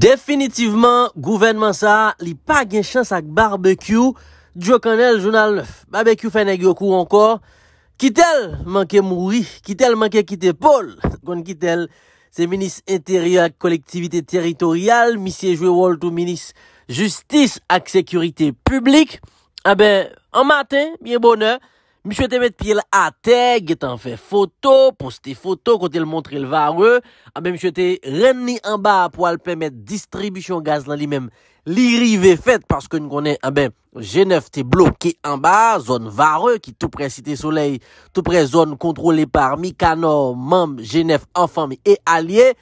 Definitivman, gouvernement sa li pa gen chans ak barbekyou. Djo kanel, jounal 9, barbekyou fene gyokou ankor. Kitel manke moui, kitel manke kite pol. Kon kitel, se minis interior ak kolektivite teritorial. Misye jouy wolt ou minis justice ak sekurite publik. A ah be, an maten, miye bone, Mishwe te met pi el a te, get an fe foto, poste foto kote l montre l vareu. Mishwe te renni an ba pou al pemet distribisyon gaz lan ah, ah, li menm li rive fet. Paske nou konen, jenef te bloke an ba, zon vareu ki tou pre si te solei. Tou pre zon kontrole par mi kanor, mamb, jenef, anfam e alye.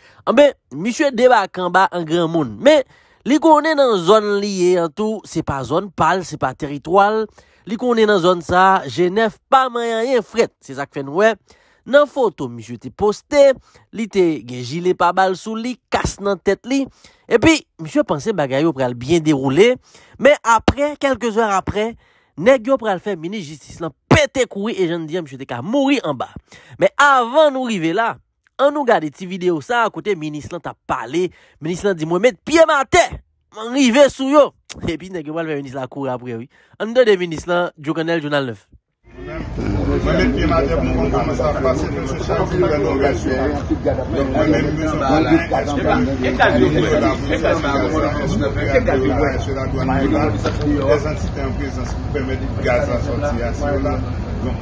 Mishwe debak an ba an gran moun. Me li konen nan zon liye an tou, se pa zon pal, se pa teritwal. Li kon ne nan zon sa, jenef pa mayan yon fret, se sak fen wè. Nan foto, mi chwe te poste, li te gen jile pa bal sou li, kas nan tet li. E pi, mi chwe panse bagay yo pre al bien deroule. Men apre, kelke zwaar apre, nek yo pre al fe, mini jistis lan pete kouri e jan diyan mi chwe te ka mouri an ba. Men avan nou rive la, an nou ga de ti video sa, akote mini islan ta pale, mini islan di mwemet, piye ma te! Mwen rive sou yo Epi negi wal ve vinis la koure apre wii An de de vinis la, Djokanel Jounal 9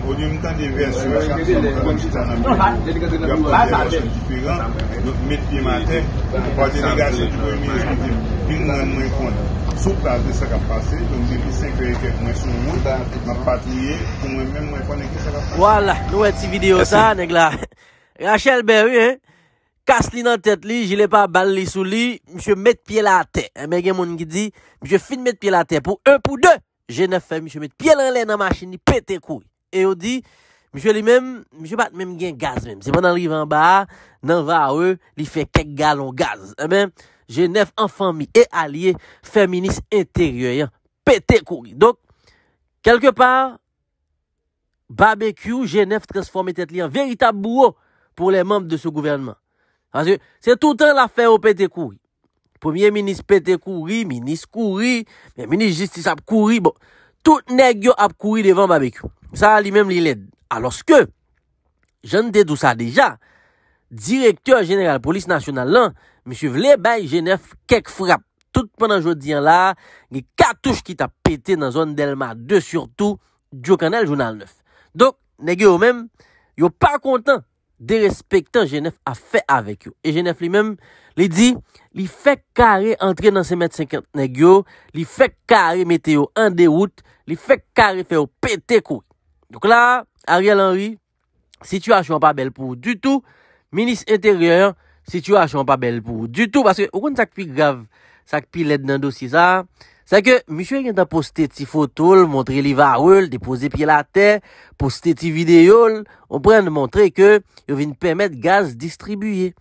O di m tan di ven sou e chanpil, an m chitan nan mi. Yon m pou de vò chanpil, yon m mèd piè ma te, pou pa delegasyon di bo yon mèd chanpil, pi m mèd mwen kon. Sou plaze de sa kap pase, m mèd pi senkerite mwen son wou, m pati ye, pou m mèd mwen kon eke sa kap pase. Wala, nou e ti video sa, negla. Rachel Beru, kasli nan tet li, jile pa bali sou li, m mèd piè la te. Mè gen moun nge di, m m fid mèd piè la te. Pou un pou de, jenè fèm, m mèd piè la le nan ma E ou di, mi chwe li menm, mi chwe pat menm gen gaz menm. Se mwen anrive an ba, nan va a ou, li fe kek galon gaz. E menm, Genève en fami e alie, feminist intérieu, yon, pete kouri. Donk, kelke par, barbecue Genève transforme tet li an veritab bouro pou le membre de sou gouvernement. Anse, se tout an la fè ou pete kouri. Premier ministre pete kouri, ministre kouri, ministre justice ap kouri, bon. Tout negyo ap kouri devan barbecue. Sa li men li led, aloske, jen dedou sa deja, direktor general polis nasyonal lan, mi suvle baye Genèf kek frap, tout penan jodi an la, ni katouche ki ta pète nan zon Delma 2 surtout, djou kanel jounal 9. Dok, negyo men, yo pa kontan, de respektan Genèf a fè avèk yo. E Genèf li men, li di, li fèk kare entre nan semet 50 negyo, li fèk kare metè yo an de wout, li fèk kare fè yo pète kout. Donk la, Ariel Henry, situasyon pa bel pou du tout, minis interior, situasyon pa bel pou du tout, parce ou kon sak pi grav, sak pi led nando si sa, sa ke, mi chwe gen ta poste ti fotol, montre li varol, depose pi la te, poste ti videol, ou pren de montre ke yo vin pemet gaz distribuye.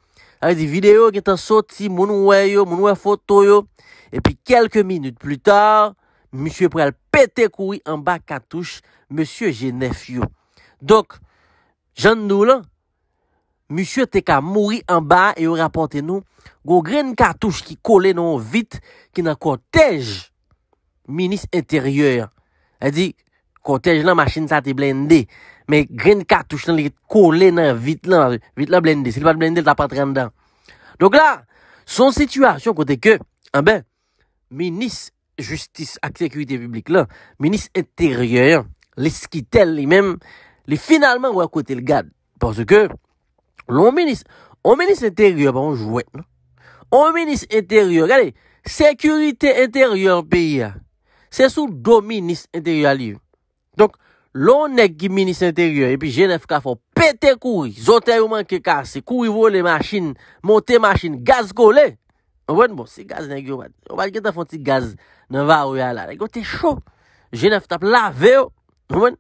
Awe di video gen ta soti, moun wè yo, moun wè fotoyo, epi kelke minute plu tar, Monsye pou el pete koui an ba katouche, Monsye jenef yo. Dok, jan nou lan, monsye te ka mouri an ba, e yo rapote nou, go gren katouche ki kole nan vit, ki nan kotej, minis interyeur. El di, kotej nan machine sa te blende, men gren katouche nan li kolen nan vit lan, vit lan blende, se li pat blende, la ta patre an dan. Dok la, son situasyon kote ke, eh an ben, minis interyeur, Justis ak sekwite publik la, minis interior, li skitel li mem, li finalman wakote l gad, pwazou ke, loun minis, loun minis interior, ba waj wè, loun minis interior, gade, sekwite interior peyi ya, se sou do minis interior li yo. Donk, loun nek ki minis interior, epi jenef ka fò, pete kouri, zotey ouman ke kase, kouri vò le machin, monte machin, gaz gole, se, Mwen bon, se gaz nè gyo wad. Wad gen ta fon ti gaz nan va ouya la. Nè gyo te chou. Genèf tap lave yo. Mwen,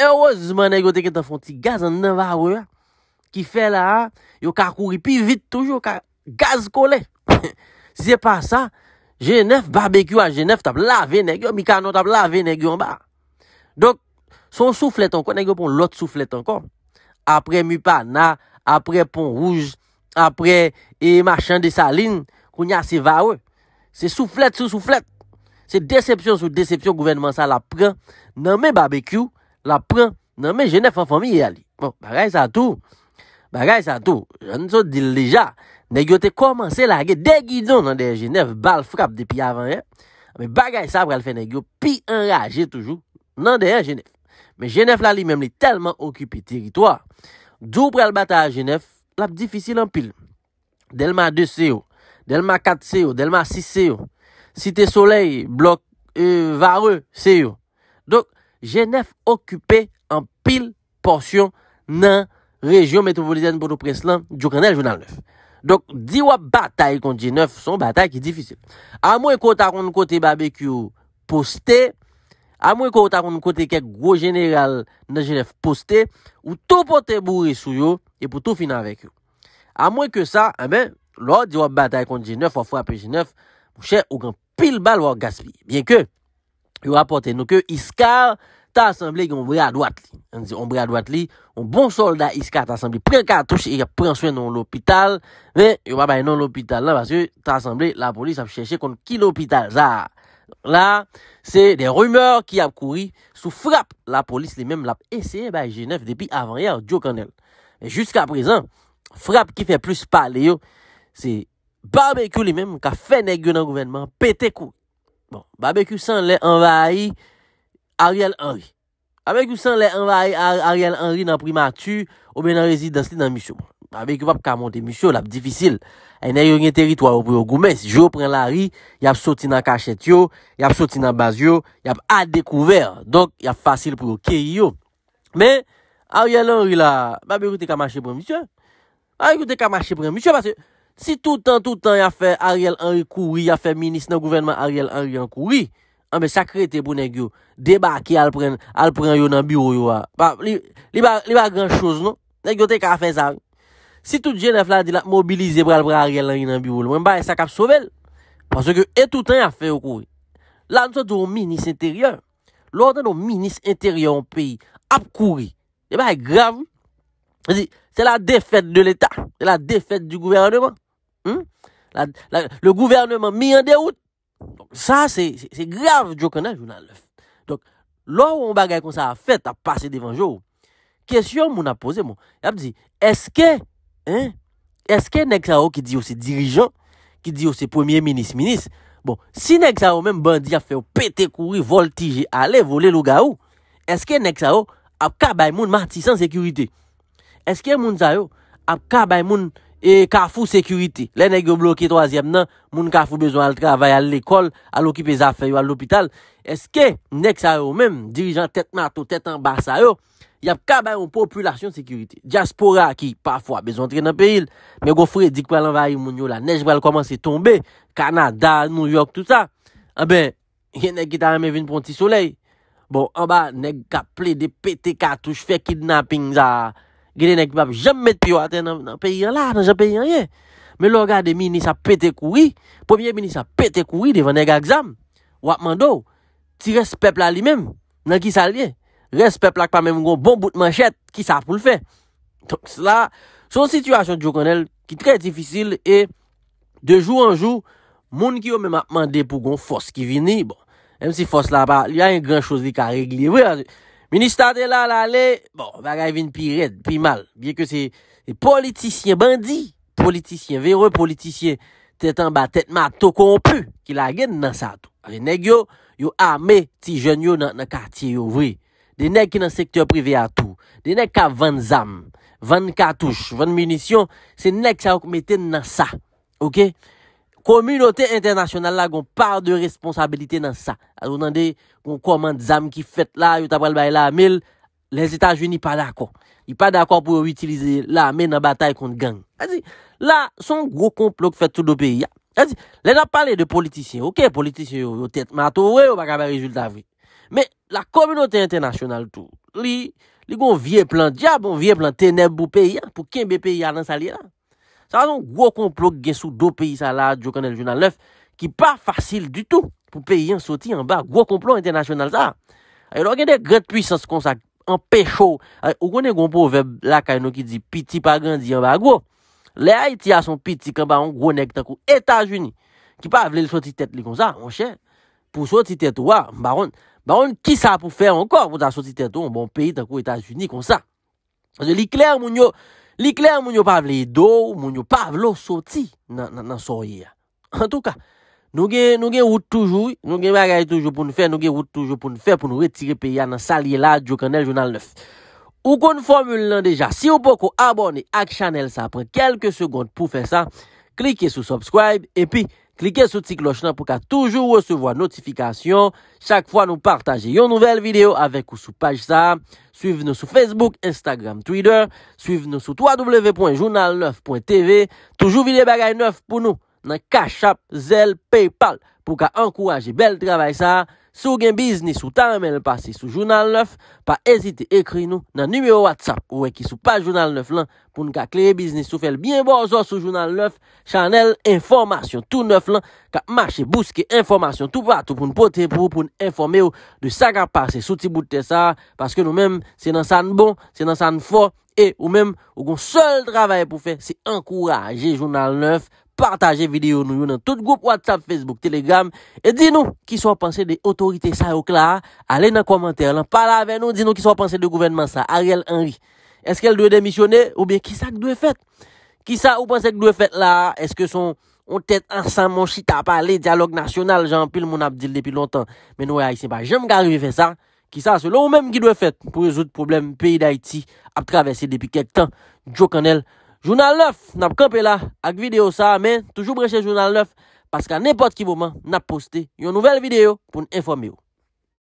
erozman nè gyo te gen ta fon ti gaz nan va ouya. Ki fe la, yo ka kouri pi vit tou yo. Ka gaz kole. Se pa sa, genèf barbekyo a genèf tap lave nè gyo. Mi kanon tap lave nè gyo anba. Dok, son souflet ankon. Nè gyo pon lot souflet ankon. Apre mipana, apre pon rouj. Apre e machan de salin. Mwen, pou nyase vawe. Se souflet, sou souflet. Se decepsyon sou decepsyon, gouvennman sa la pran, nan me barbecue, la pran, nan me jenef an fomi yali. Bon, bagay sa tou. Bagay sa tou. An sou di leja, negyo te komanse la ge, degi don nan de jenef, bal frap depi avan ye. Me bagay sa pral fe negyo, pi enraje toujou, nan de jenef. Me jenef la li, mem li telman okupi teritwa. Dou pral bata a jenef, lap difisil an pil. Delman de seyo, Delma 4 se yo. Delma 6 se yo. Site solei e, vare se yo. Dok jenef okupè an pil porsyon nan rejyon metabolizèn bodo preslan. Jok anèl jounal 9. Dok diwa batay kont jenef son batay ki difisib. A mwen kota roun kote babek yo postè. A mwen kota roun kote kek gwo jeneral nan jenef postè. Ou tou pote bouri sou yo. E pou tou finan vek yo. A mwen ke sa, a eh men... Lò di wap batay kont G9 wap frape G9 Mwche ou gan pil bal wap gas li Bien ke, yon rapote nou ke Iskar ta asemble yon mwre a dwat li An di yon mwre a dwat li Yon bon soldat Iskar ta asemble Pren katouche yon e prenswen nou l'hopital Men, yon wap bay nou l'hopital nan Baske ta asemble la polis ap chèche kont ki l'hopital Zaa La, se de rumeur ki ap kouri Sou frap la polis li menm Lap eseye bay G9 depi avan yè Juska prezen Frap ki fè plus pale yo Se Barbekou li menm, ka fène gyo nan gouvenman, pète kou. Bon, Barbekou san lè envahi Ariel Henry. Barbekou san lè envahi Ariel Henry nan primatü ou men nan rezidans li nan Micho. Bon, Barbekou vap ka monte Micho, lap difisil. Enè yonye teritwa ou pou yo goumè. Si jo pren lè Henry, yap sotina kachet yo, yap sotina baz yo, yap adekouver. Donk, yap fasil pou yo ke yo. Men, Ariel Henry la, Barbekou te ka mashè pren Micho. Ariel Henry te ka mashè pren Micho, parce yo. Si tout an tout an ya fe Ariel Henry Koury, ya fe minis nan gouvernement Ariel Henry Koury, anbe sakrete pou negyo, deba ki al pren yo nan biyo yo a. Ah. Li ba gran chouz nou, negyo te ka a fe zan. Si tout jenef la di la mobilize bral bral Ariel Henry Koury nan biyo yo, mwen ba e sakap sovel, panso ke etoutan ya fe yo Koury. La nou sa tou minis interyen, lor dan nou minis interyen ou peyi, ap Koury, ya ba e grav, se la defet de l'Etat, se la defet du gouvernement, Le gouvernement mi yande out Sa se grave Jok anè jounan lef Lò ou m bagay kon sa a fèt a pase devan jò Kèsyon moun a pose Eske Eske nek sa ou ki di ou se dirijan Ki di ou se premier minis bon, Si nek sa ou mèm bandi A fè ou pète kouri Voltije ale vole lou ga ou Eske nek sa ou ap kabay moun marti San sekurite Eske moun sa ou ap kabay moun E ka fou sekurite, le neg yo bloke troasyem nan, moun ka fou bezon al travay al l'ekol, al okipe zafay yo al l'opital. Eske, neg sa yo menm, dirijan tet mato, tet ambas sa yo, yap ka bayon populasyon sekurite. Diaspora ki, pafwa, bezon tre nan peril, me go fredik wèl anvary moun yo la, nej wèl komanse tombe, Kanada, New York, tout sa, abe, eh yen neg ki ta reme vin pon ti soley. Bon, anba, neg ka ple de pete katouj fe kidnaping za... Gede nek bab jem met pyo ate nan peyi an la, nan jen peyi an ye. Me logade mini sa pete koui, pwemye mini sa pete koui devan e ga egzam. Ou apman do, ti respep la li mem, nan ki sa liye. Respep la kpa mem gon bon bout manchet, ki sa pou l fe. Ton situasyon diyo konel ki trey difisil e de jou an jou, moun ki yo mem apman de pou gon fos ki vini. Bon, em si fos la pa, li a yon gran chouzi ka regli vre a. Ministade la lale, bon, bagay vin pi red, pi mal. Biye ke se politisyen bandi, politisyen veron, politisyen tetan ba, tetman to kompu ki lagen nan sa tou. A ve neg yo, yo ame ti jen yo nan kartye yo vri. De neg ki nan sektor privi a tou. De neg ka van zam, van katouche, van munisyon, se neg sa wak meten nan sa. Ok? Komunote internasyonal la goun par de responsabilite nan sa. A zonande goun koman zam ki fet la, yon tabral baye la, mel, les Etat-Unis pa d'akon. Yon pa d'akon pou yon itilize la, men nan batay kont gang. A zi, la, son goun konplok fet tout do peyi ya. A zi, lè nan pale de politisyen. Ok, politisyen yon tet matowe, yon baka baye rezultat vi. Me, la komunote internasyonal tou, li, li goun vie plan diyab, li goun vie plan teneb bou peyi ya, pou ken be peyi ya nan sa liya la. Sa razon, gwo konplo gen sou do peyi sa la, diyo kanel jounan lef, ki pa fasil du tou pou peyi yon soti yon ba. Gwo konplo internasyonal sa. Ayo lor gen de gred pwisans kon sa, an pey chou. Ayo, ou konen goun pou veb lakay nou ki di, piti pa gen di yon ba. Gwo, le a iti a son piti ke ba yon gwo nek ta kou Etajuni, ki pa avle l soti tet li kon sa, mwen chen. Pou soti tet wa, mba ron, mba ron, mba ron, mba ron, mba ron, mba ron, mba ron, Li kler moun yo pav le do, moun yo pav lo soti nan soye ya. An tou ka, nou gen wout toujou, nou gen wout toujou pou nou fe, nou gen wout toujou pou nou fe pou nou retire pe ya nan salye la diyo kanel jounal 9. Ou kon formule lan deja, si ou poko abone ak chanel sa apren kelke segonde pou fe sa, klike sou subscribe, epi... Klike sou ti kloch nan pou ka toujou wesevo a notifikasyon. Chak fwa nou partaje yon nouvel video avèk ou sou paj sa. Suiv nou sou Facebook, Instagram, Twitter. Suiv nou sou www.journal9.tv. Toujou vide bagay 9 pou nou nan Cash App, Zelle, Paypal. Pou ka ankouraje bel travay sa. Sou gen biznis ou tan remen le pasi sou jounal 9, pa ezite ekri nou nan numero WhatsApp ou ekisou pa jounal 9 lan pou nou ka kleri biznis ou fel bien bozo sou jounal 9, chanel informasyon tou 9 lan, ka mache buske informasyon tou patou pou nou pote pou pou nou informe ou de sa ka pase sou ti bout te sa, paske nou menm se nan san bon, se nan san fo, e ou menm ou kon sol travaye pou fe, se enkouraje jounal 9, Partaje videyo nou yon nan tout group WhatsApp, Facebook, Telegram E di nou ki sou a panse de otorite sa yo kla Ale nan komentèr lan, pala ave nou Di nou ki sou a panse de gouvenman sa, Ariel Henry Eske el dwe demisyone ou biye ki sa kdwe fet? Ki sa ou panse kdwe fet la? Eske son, ontet ansan monshi ta pale Dialogue nasyonal jan pil moun abdil depi lontan Men wè a yi seba, jem gare mi fe sa Ki sa sou lò ou mèm ki dwe fet Pou yon zout problem peyi d'Haïti Ab travesse depi ket tan Jok an el Jounal 9 nap kope la ak video sa, men toujou breche jounal 9 paska nepot ki voman nap poste yon nouvel video pou n'informe yo.